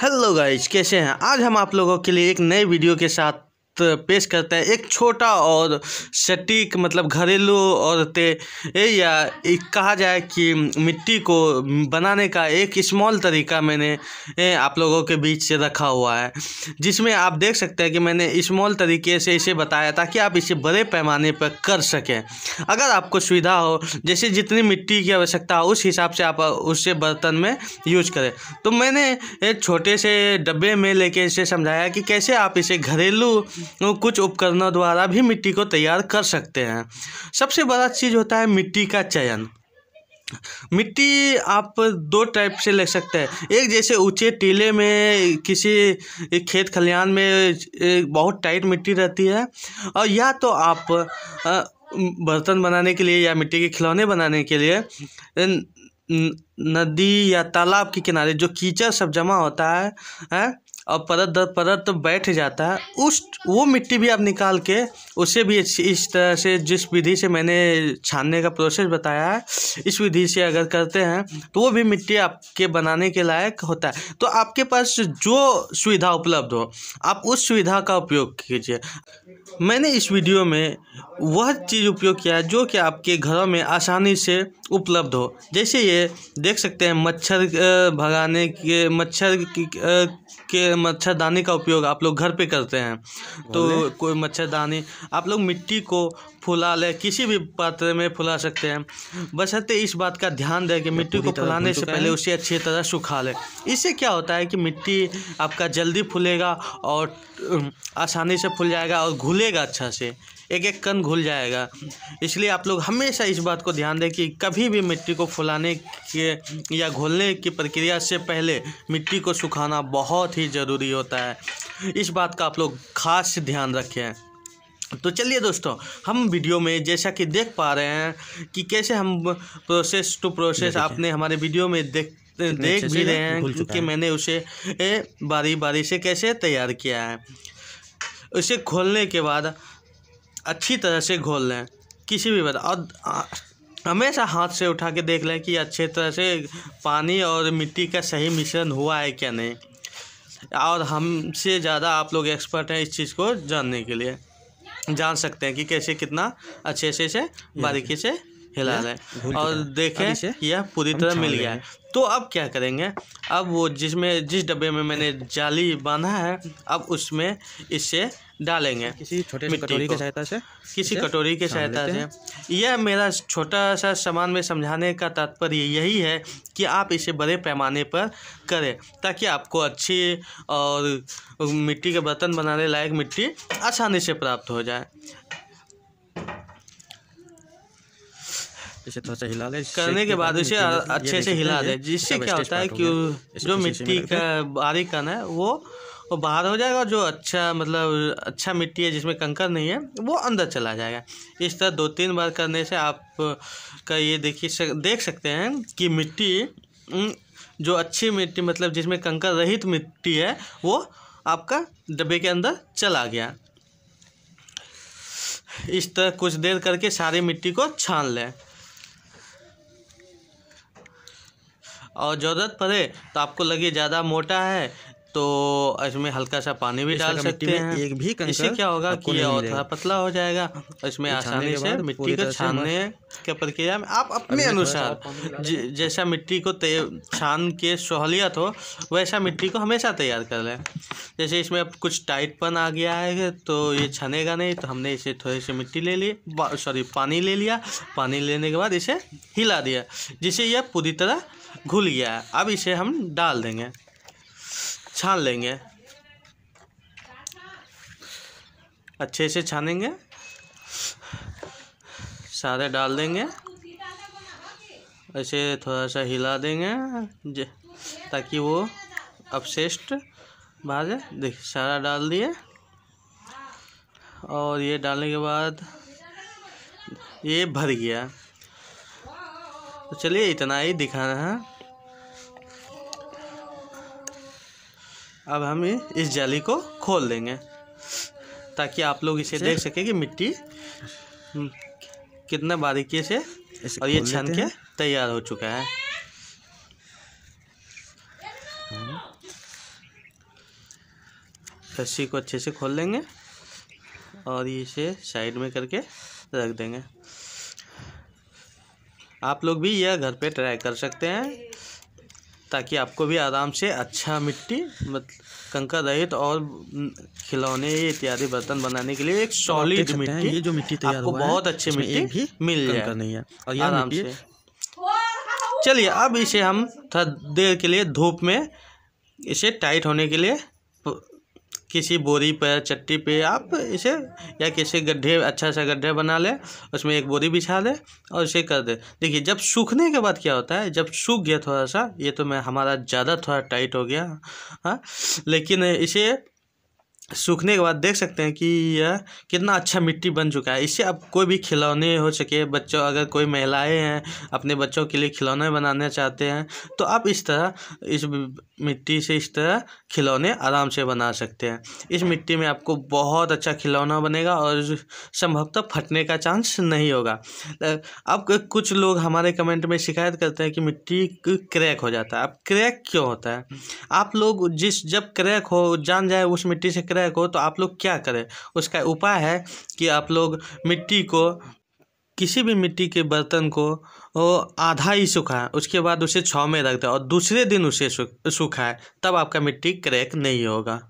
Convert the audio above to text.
Hello guys कैसे हैं आज हम आप लोगों के लिए एक नए वीडियो के साथ पेश करता है एक छोटा और सटीक मतलब घरेलू औरतें या कहा जाए कि मिट्टी को बनाने का एक स्मॉल तरीका मैंने आप लोगों के बीच से रखा हुआ है जिसमें आप देख सकते हैं कि मैंने स्मॉल तरीके से इसे बताया ताकि आप इसे बड़े पैमाने पर कर सकें अगर आपको सुविधा हो जैसे जितनी मिट्टी की आवश्यकता हो उस हिसाब से आप उससे बर्तन में यूज करें तो मैंने एक छोटे से डब्बे में लेके इसे समझाया कि कैसे आप इसे घरेलू कुछ उपकरणों द्वारा भी मिट्टी को तैयार कर सकते हैं सबसे बड़ा चीज़ होता है मिट्टी का चयन मिट्टी आप दो टाइप से ले सकते हैं एक जैसे ऊंचे टीले में किसी खेत खलिहान में बहुत टाइट मिट्टी रहती है और या तो आप बर्तन बनाने के लिए या मिट्टी के खिलौने बनाने के लिए नदी या तालाब के किनारे जो कीचड़ सब जमा होता है, है और परत दर परत तो बैठ जाता है उस वो मिट्टी भी आप निकाल के उसे भी इस तरह से जिस विधि से मैंने छानने का प्रोसेस बताया है इस विधि से अगर करते हैं तो वो भी मिट्टी आपके बनाने के लायक होता है तो आपके पास जो सुविधा उपलब्ध हो आप उस सुविधा का उपयोग कीजिए मैंने इस वीडियो में वह चीज़ उपयोग किया है जो कि आपके घरों में आसानी से उपलब्ध हो जैसे ये देख सकते हैं मच्छर भगाने के मच्छर के मच्छरदानी का उपयोग आप लोग घर पे करते हैं तो कोई मच्छरदानी आप लोग मिट्टी को फुला ले किसी भी पात्र में फुला सकते हैं बशर्ते इस बात का ध्यान दें कि मिट्टी को फुलाने से पहले उसे अच्छी तरह सुखा लें इससे क्या होता है कि मिट्टी आपका जल्दी फूलेगा और आसानी से फूल जाएगा और घुलेगा अच्छा से एक एक कन घुल जाएगा इसलिए आप लोग हमेशा इस बात को ध्यान दें कि कभी भी मिट्टी को फुलाने के या घोलने की प्रक्रिया से पहले मिट्टी को सुखाना बहुत ही ज़रूरी होता है इस बात का आप लोग खास ध्यान रखें तो चलिए दोस्तों हम वीडियो में जैसा कि देख पा रहे हैं कि कैसे हम प्रोसेस टू प्रोसेस आपने हमारे वीडियो में देख देख भी रहे हैं कि मैंने उसे ए, बारी बारी से कैसे तैयार किया है उसे खोलने के बाद अच्छी तरह से घोल लें किसी भी बर्तन और हमेशा हाथ से उठा के देख लें कि अच्छे तरह से पानी और मिट्टी का सही मिश्रण हुआ है क्या नहीं और हमसे ज़्यादा आप लोग एक्सपर्ट हैं इस चीज़ को जानने के लिए जान सकते हैं कि कैसे कितना अच्छे से इसे बारीकी से हिला लें और देखें यह पूरी तरह मिल गया है तो अब क्या करेंगे अब वो जिसमें जिस डब्बे में मैंने जाली बांधा है अब उसमें इसे डालेंगे किसी छोटे कटोरी की सहायता से किसी कटोरी की सहायता से यह मेरा छोटा सा सामान में समझाने का तात्पर्य यही है कि आप इसे बड़े पैमाने पर करें ताकि आपको अच्छी और मिट्टी के बर्तन बनाने लायक मिट्टी आसानी से प्राप्त हो जाए इसे थोड़ा तो सा हिला ले करने के बाद उसे अच्छे से हिला दे जिससे क्या होता है कि जो मिट्टी का कण है वो वो बाहर हो जाएगा जो अच्छा मतलब अच्छा मिट्टी है जिसमें कंकर नहीं है वो अंदर चला जाएगा इस तरह दो तीन बार करने से आप का ये देखिए सक, देख सकते हैं कि मिट्टी जो अच्छी मिट्टी मतलब जिसमें कंकर रहित मिट्टी है वो आपका डब्बे के अंदर चला गया इस तरह कुछ देर करके सारी मिट्टी को छान लें और ज़रूरत पड़े तो आपको लगे ज़्यादा मोटा है तो इसमें हल्का सा पानी भी डाल सकते हैं एक भी इससे क्या होगा कि ये और थोड़ा पतला हो जाएगा हाँ। इसमें आसानी से मिट्टी को छानने के प्रक्रिया में आप अपने अनुसार जैसा मिट्टी को छान के सहूलियत हो वैसा मिट्टी को हमेशा तैयार कर लें जैसे इसमें अब कुछ टाइटपन आ गया है तो ये छनेगा नहीं तो हमने इसे थोड़ी सी मिट्टी ले ली सॉरी पानी ले लिया पानी लेने के बाद इसे हिला दिया जिसे यह पूरी तरह घुल गया है अब इसे हम डाल देंगे छान लेंगे अच्छे से छानेंगे सारे डाल देंगे ऐसे थोड़ा सा हिला देंगे ताकि वो अपशिष्ट बाहर जाए देख सारा डाल दिए और ये डालने के बाद ये भर गया तो चलिए इतना ही दिखाना है अब हम इस जाली को खोल देंगे ताकि आप लोग इसे अच्छा। देख सकें कि मिट्टी हम्म, कितना बारीकी से और ये छन के तैयार हो चुका है रस्सी तो को अच्छे से खोल लेंगे और इसे साइड में करके रख देंगे आप लोग भी यह घर पे ट्राई कर सकते हैं ताकि आपको भी आराम से अच्छा मिट्टी कंका रहित और खिलौने इत्यादि बर्तन बनाने के लिए एक सॉलिड तो मिट्टी ये जो मिट्टी तैयार आपको बहुत अच्छी मिट्टी भी मिल जाए नहीं है और आराम से चलिए अब इसे हम थोड़ा देर के लिए धूप में इसे टाइट होने के लिए किसी बोरी पर चट्टी पे आप इसे या किसी गड्ढे अच्छा सा गड्ढे बना लें उसमें एक बोरी बिछा ले और इसे कर दे देखिए जब सूखने के बाद क्या होता है जब सूख गया थोड़ा सा ये तो मैं हमारा ज़्यादा थोड़ा टाइट हो गया हाँ लेकिन इसे सूखने के बाद देख सकते हैं कि यह कितना अच्छा मिट्टी बन चुका है इससे आप कोई भी खिलौने हो सके बच्चों अगर कोई महिलाएं हैं अपने बच्चों के लिए खिलौने बनाना चाहते हैं तो आप इस तरह इस मिट्टी से इस तरह खिलौने आराम से बना सकते हैं इस मिट्टी में आपको बहुत अच्छा खिलौना बनेगा और संभवतः फटने का चांस नहीं होगा अब कुछ लोग हमारे कमेंट में शिकायत करते हैं कि मिट्टी क्रैक हो जाता है अब क्रैक क्यों होता है आप लोग जिस जब क्रैक हो जान जाए उस मिट्टी से क्रैक रह को तो आप लोग क्या करें उसका उपाय है कि आप लोग मिट्टी को किसी भी मिट्टी के बर्तन को वो आधा ही सुखाएं उसके बाद उसे छाँव में रख दें और दूसरे दिन उसे सुखाएं तब आपका मिट्टी क्रैक नहीं होगा